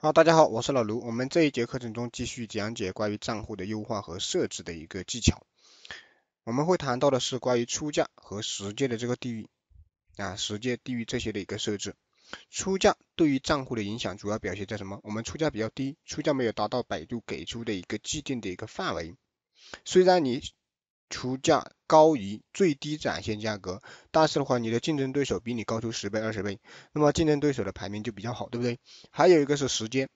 好，大家好，我是老卢。我们这一节课程中继续讲解关于账户的优化和设置的一个技巧。我们会谈到的是关于出价和时间的这个地域啊，时间地域这些的一个设置。出价对于账户的影响主要表现在什么？我们出价比较低，出价没有达到百度给出的一个既定的一个范围。虽然你出价高于最低展现价格，但是的话，你的竞争对手比你高出十倍、二十倍，那么竞争对手的排名就比较好，对不对？还有一个是时间，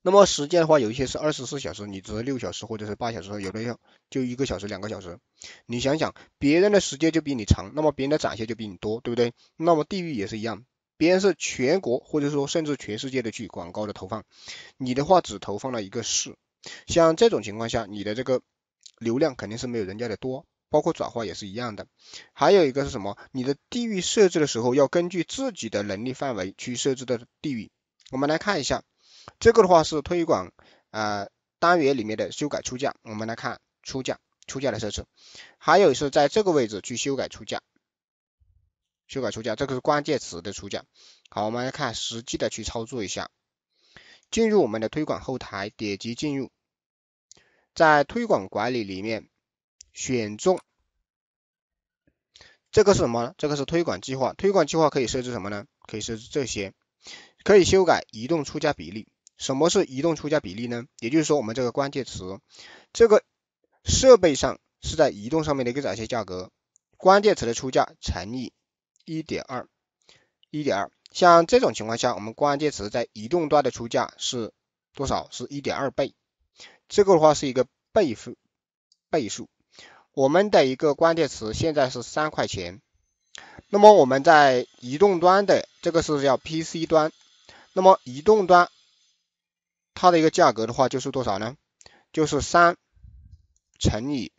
那么时间的话，有一些是二十四小时，你只是六小时或者是八小时，有的要就一个小时、两个小时。你想想，别人的时间就比你长，那么别人的展现就比你多，对不对？那么地域也是一样，别人是全国或者说甚至全世界的去广告的投放，你的话只投放了一个市。像这种情况下，你的这个。流量肯定是没有人家的多，包括转化也是一样的。还有一个是什么？你的地域设置的时候要根据自己的能力范围去设置的地域。我们来看一下，这个的话是推广啊单元里面的修改出价，我们来看出价出价的设置，还有是在这个位置去修改出价，修改出价这个是关键词的出价。好，我们来看实际的去操作一下，进入我们的推广后台，点击进入。在推广管理里面，选中这个是什么？这个是推广计划，推广计划可以设置什么呢？可以设置这些，可以修改移动出价比例。什么是移动出价比例呢？也就是说，我们这个关键词，这个设备上是在移动上面的一个展现价格？关键词的出价乘以一点二，一点二。像这种情况下，我们关键词在移动端的出价是多少？是一点二倍。这个的话是一个倍数，倍数，我们的一个关键词现在是三块钱，那么我们在移动端的这个是叫 PC 端，那么移动端它的一个价格的话就是多少呢？就是三乘以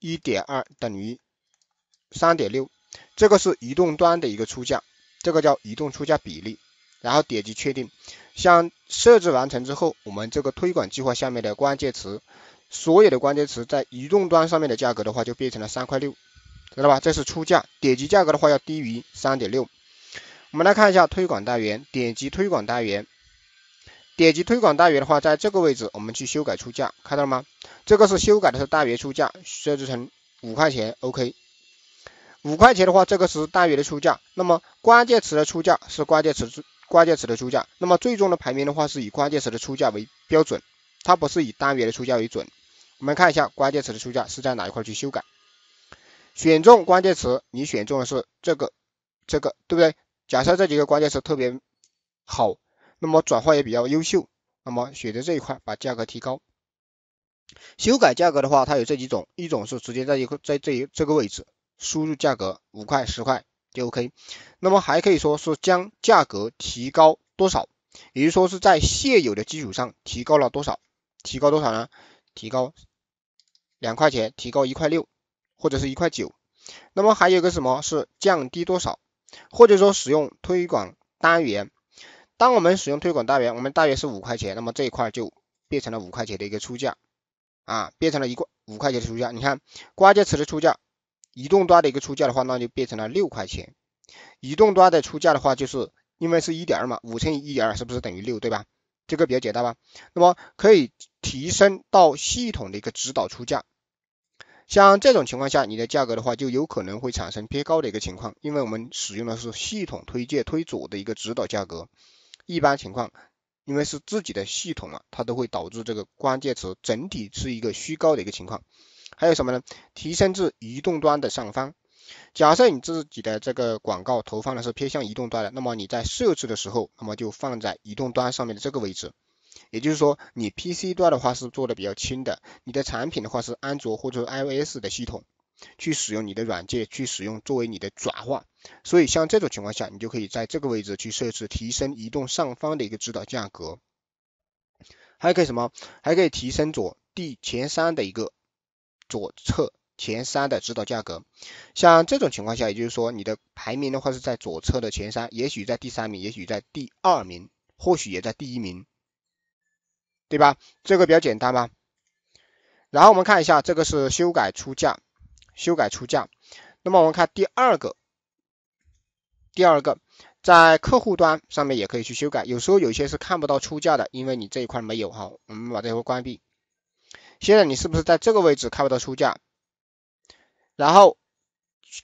一点二等于三点六，这个是移动端的一个出价，这个叫移动出价比例。然后点击确定，像设置完成之后，我们这个推广计划下面的关键词，所有的关键词在移动端上面的价格的话，就变成了三块六，知道吧？这是出价，点击价格的话要低于三点六。我们来看一下推广单元，点击推广单元，点击推广单元的话，在这个位置我们去修改出价，看到了吗？这个是修改的是大约出价，设置成五块钱，OK，五块钱的话，这个是大约的出价，那么关键词的出价是关键词。关键词的出价，那么最终的排名的话是以关键词的出价为标准，它不是以单元的出价为准。我们看一下关键词的出价是在哪一块去修改。选中关键词，你选中的是这个，这个对不对？假设这几个关键词特别好，那么转化也比较优秀，那么选择这一块把价格提高。修改价格的话，它有这几种，一种是直接在一个在这一这个位置输入价格，五块、十块。就 OK，那么还可以说是将价格提高多少，也就是说是在现有的基础上提高了多少，提高多少呢？提高两块钱，提高一块六，或者是一块九。那么还有个什么是降低多少，或者说使用推广单元。当我们使用推广单元，我们大约是五块钱，那么这一块就变成了五块钱的一个出价啊，变成了一块五块钱的出价。你看，关键词的出价。移动端的一个出价的话，那就变成了六块钱。移动端的出价的话，就是因为是一点二嘛，五乘以一点二是不是等于六，对吧？这个比较简单吧。那么可以提升到系统的一个指导出价。像这种情况下，你的价格的话，就有可能会产生偏高的一个情况，因为我们使用的是系统推荐推左的一个指导价格。一般情况，因为是自己的系统啊，它都会导致这个关键词整体是一个虚高的一个情况。还有什么呢？提升至移动端的上方。假设你自己的这个广告投放的是偏向移动端的，那么你在设置的时候，那么就放在移动端上面的这个位置。也就是说，你 PC 端的话是做的比较轻的，你的产品的话是安卓或者 iOS 的系统，去使用你的软件去使用作为你的转化。所以像这种情况下，你就可以在这个位置去设置提升移动上方的一个指导价格。还可以什么？还可以提升左第前三的一个。左侧前三的指导价格，像这种情况下，也就是说你的排名的话是在左侧的前三，也许在第三名，也许在第二名，或许也在第一名，对吧？这个比较简单吧。然后我们看一下，这个是修改出价，修改出价。那么我们看第二个，第二个在客户端上面也可以去修改，有时候有些是看不到出价的，因为你这一块没有哈，我们把这块关闭。现在你是不是在这个位置看不到出价？然后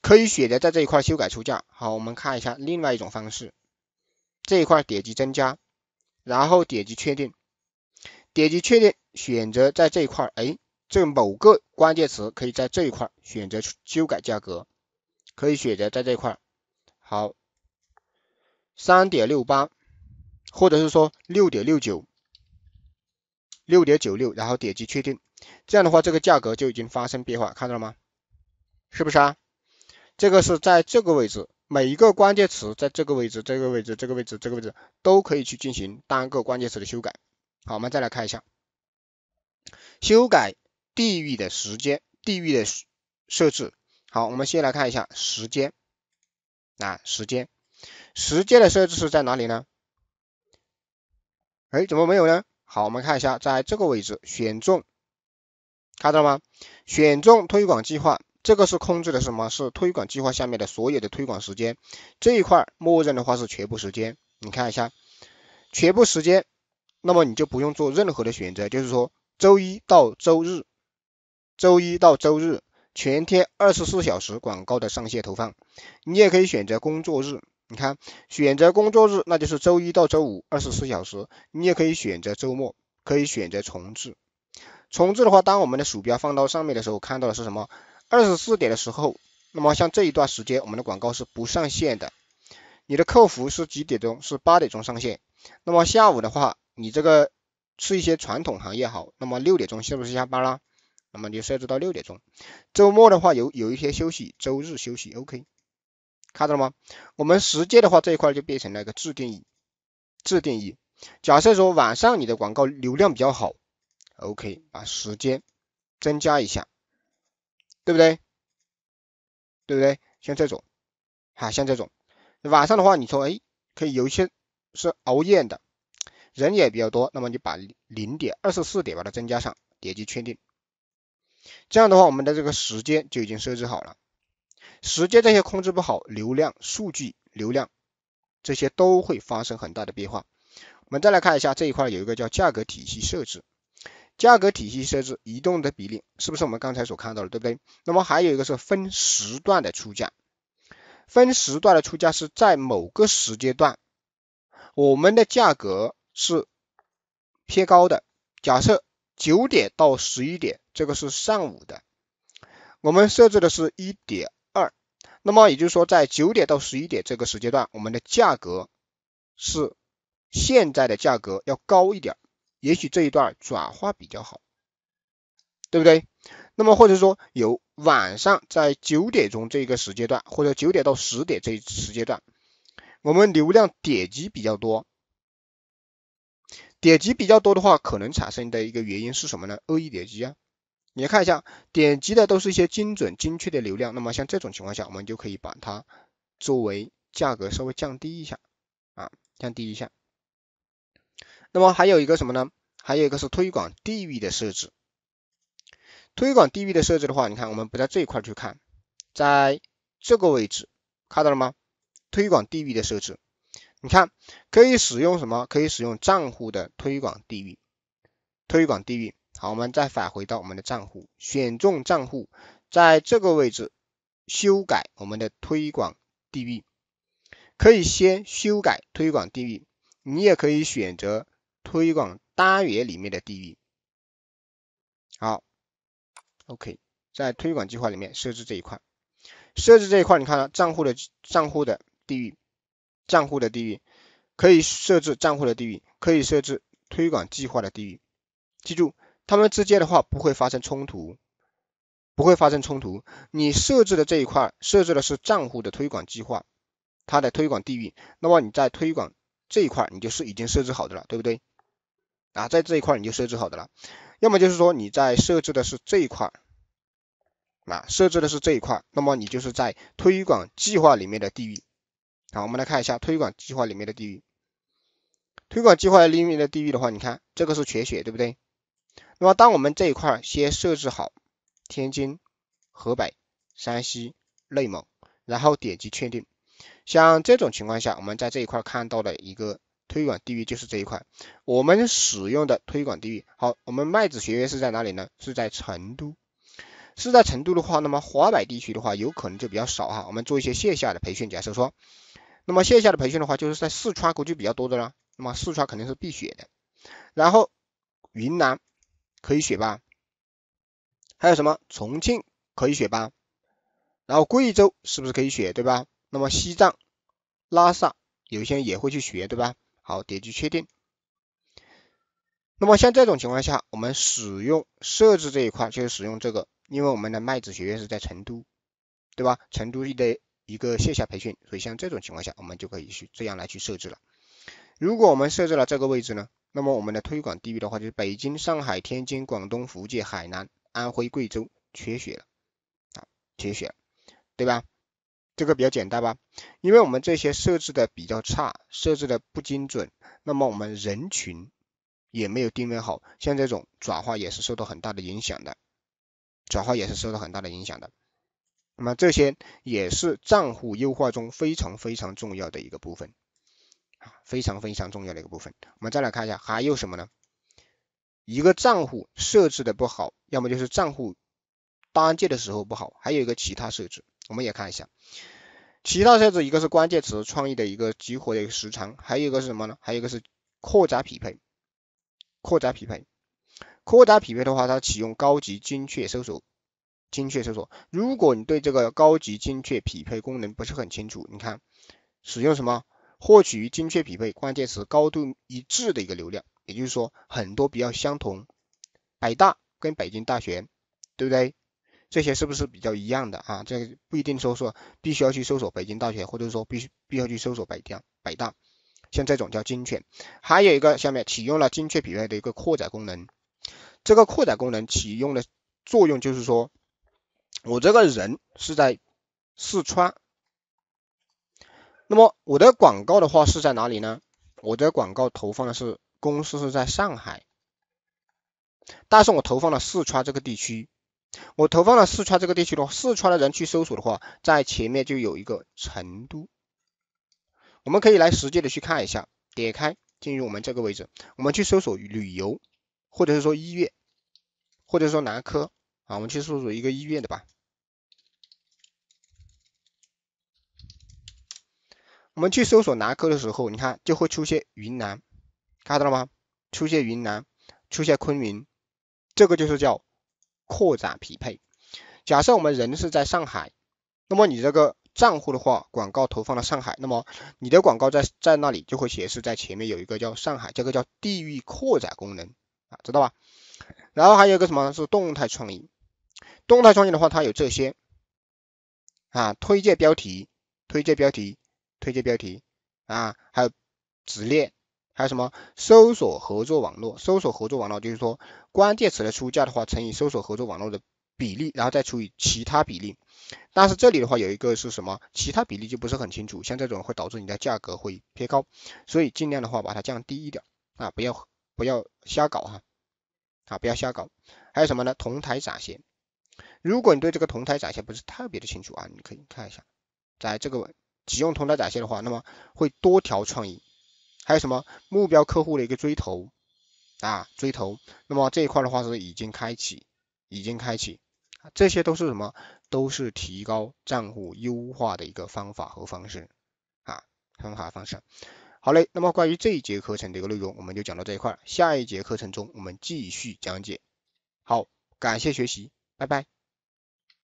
可以选择在这一块修改出价。好，我们看一下另外一种方式，这一块点击增加，然后点击确定，点击确定选择在这一块，哎，这某个关键词可以在这一块选择修改价格，可以选择在这一块。好，三点六八，或者是说六点六九。六点九六，然后点击确定，这样的话，这个价格就已经发生变化，看到了吗？是不是啊？这个是在这个位置，每一个关键词在这个位置、这个位置、这个位置、这个位置都可以去进行单个关键词的修改。好，我们再来看一下，修改地域的时间、地域的设置。好，我们先来看一下时间啊，时间，时间的设置是在哪里呢？哎，怎么没有呢？好，我们看一下，在这个位置选中，看到了吗？选中推广计划，这个是控制的什么是推广计划下面的所有的推广时间，这一块默认的话是全部时间，你看一下，全部时间，那么你就不用做任何的选择，就是说周一到周日，周一到周日全天二十四小时广告的上线投放，你也可以选择工作日。你看，选择工作日，那就是周一到周五，二十四小时。你也可以选择周末，可以选择重置。重置的话，当我们的鼠标放到上面的时候，看到的是什么？二十四点的时候，那么像这一段时间，我们的广告是不上线的。你的客服是几点钟？是八点钟上线。那么下午的话，你这个是一些传统行业好，那么六点钟是不是下班啦？那么你设置到六点钟。周末的话，有有一天休息，周日休息，OK。看到了吗？我们时间的话这一块就变成了一个自定义，自定义。假设说晚上你的广告流量比较好，OK 把时间增加一下，对不对？对不对？像这种，啊，像这种，晚上的话，你说哎，可以有一些是熬夜的人也比较多，那么你把零点二十四点把它增加上，点击确定，这样的话我们的这个时间就已经设置好了。时间这些控制不好，流量、数据流量这些都会发生很大的变化。我们再来看一下这一块，有一个叫价格体系设置，价格体系设置移动的比例是不是我们刚才所看到的，对不对？那么还有一个是分时段的出价，分时段的出价是在某个时间段，我们的价格是偏高的。假设九点到十一点，这个是上午的，我们设置的是一点。那么也就是说，在九点到十一点这个时间段，我们的价格是现在的价格要高一点，也许这一段转化比较好，对不对？那么或者说有晚上在九点钟这个时间段，或者九点到十点这一时间段，我们流量点击比较多，点击比较多的话，可能产生的一个原因是什么呢？恶意点击啊。你看一下点击的都是一些精准、精确的流量，那么像这种情况下，我们就可以把它作为价格稍微降低一下，啊，降低一下。那么还有一个什么呢？还有一个是推广地域的设置。推广地域的设置的话，你看我们不在这一块去看，在这个位置看到了吗？推广地域的设置，你看可以使用什么？可以使用账户的推广地域，推广地域。好，我们再返回到我们的账户，选中账户，在这个位置修改我们的推广地域，可以先修改推广地域，你也可以选择推广单元里面的地域。好，OK，在推广计划里面设置这一块，设置这一块，你看账户的账户的地域，账户的地域可以设置账户的地域，可以设置推广计划的地域，记住。他们之间的话不会发生冲突，不会发生冲突。你设置的这一块设置的是账户的推广计划，它的推广地域，那么你在推广这一块你就是已经设置好的了，对不对？啊，在这一块你就设置好的了。要么就是说你在设置的是这一块，啊，设置的是这一块，那么你就是在推广计划里面的地域。好，我们来看一下推广计划里面的地域。推广计划里面的地域的话，你看这个是全选，对不对？那么，当我们这一块先设置好天津、河北、山西、内蒙，然后点击确定。像这种情况下，我们在这一块看到的一个推广地域就是这一块。我们使用的推广地域，好，我们麦子学院是在哪里呢？是在成都。是在成都的话，那么华北地区的话，有可能就比较少哈。我们做一些线下的培训，假设说，那么线下的培训的话，就是在四川估计比较多的了。那么四川肯定是必选的，然后云南。可以选吧，还有什么重庆可以选吧，然后贵州是不是可以选，对吧？那么西藏拉萨有些人也会去学，对吧？好，点击确定。那么像这种情况下，我们使用设置这一块就是使用这个，因为我们的麦子学院是在成都，对吧？成都的一个线下培训，所以像这种情况下，我们就可以去这样来去设置了。如果我们设置了这个位置呢？那么我们的推广地域的话，就是北京、上海、天津、广东、福建、海南、安徽、贵州，缺血了，啊，缺血对吧？这个比较简单吧，因为我们这些设置的比较差，设置的不精准，那么我们人群也没有定位好，像这种转化也是受到很大的影响的，转化也是受到很大的影响的。那么这些也是账户优化中非常非常重要的一个部分。非常非常重要的一个部分，我们再来看一下还有什么呢？一个账户设置的不好，要么就是账户搭建的时候不好，还有一个其他设置，我们也看一下其他设置，一个是关键词创意的一个激活的一个时长，还有一个是什么呢？还有一个是扩展匹配，扩展匹配，扩展匹配的话，它启用高级精确搜索，精确搜索，如果你对这个高级精确匹配功能不是很清楚，你看使用什么？获取与精确匹配关键词高度一致的一个流量，也就是说很多比较相同，北大跟北京大学，对不对？这些是不是比较一样的啊？这个不一定说说必须要去搜索北京大学，或者说必须必须要去搜索北大，北大，像这种叫精确。还有一个下面启用了精确匹配的一个扩展功能，这个扩展功能启用的作用就是说，我这个人是在四川。那么我的广告的话是在哪里呢？我的广告投放的是公司是在上海，但是我投放了四川这个地区，我投放了四川这个地区的话，四川的人去搜索的话，在前面就有一个成都。我们可以来实际的去看一下，点开进入我们这个位置，我们去搜索旅游，或者是说医院，或者说男科啊，我们去搜索一个医院的吧。我们去搜索南科的时候，你看就会出现云南，看到了吗？出现云南，出现昆明，这个就是叫扩展匹配。假设我们人是在上海，那么你这个账户的话，广告投放到上海，那么你的广告在在那里就会显示在前面有一个叫上海，这个叫地域扩展功能啊，知道吧？然后还有个什么是动态创意？动态创意的话，它有这些啊，推荐标题，推荐标题。推荐标题啊，还有直链，还有什么搜索合作网络？搜索合作网络就是说关键词的出价的话，乘以搜索合作网络的比例，然后再除以其他比例。但是这里的话有一个是什么？其他比例就不是很清楚，像这种会导致你的价格会偏高，所以尽量的话把它降低一点啊，不要不要瞎搞哈啊，不要瞎搞。还有什么呢？同台展现。如果你对这个同台展现不是特别的清楚啊，你可以看一下，在这个。启用同台展现的话，那么会多条创意，还有什么目标客户的一个追投啊追投，那么这一块的话是已经开启，已经开启，这些都是什么？都是提高账户优化的一个方法和方式啊方法方式。好嘞，那么关于这一节课程的一个内容，我们就讲到这一块，下一节课程中我们继续讲解。好，感谢学习，拜拜。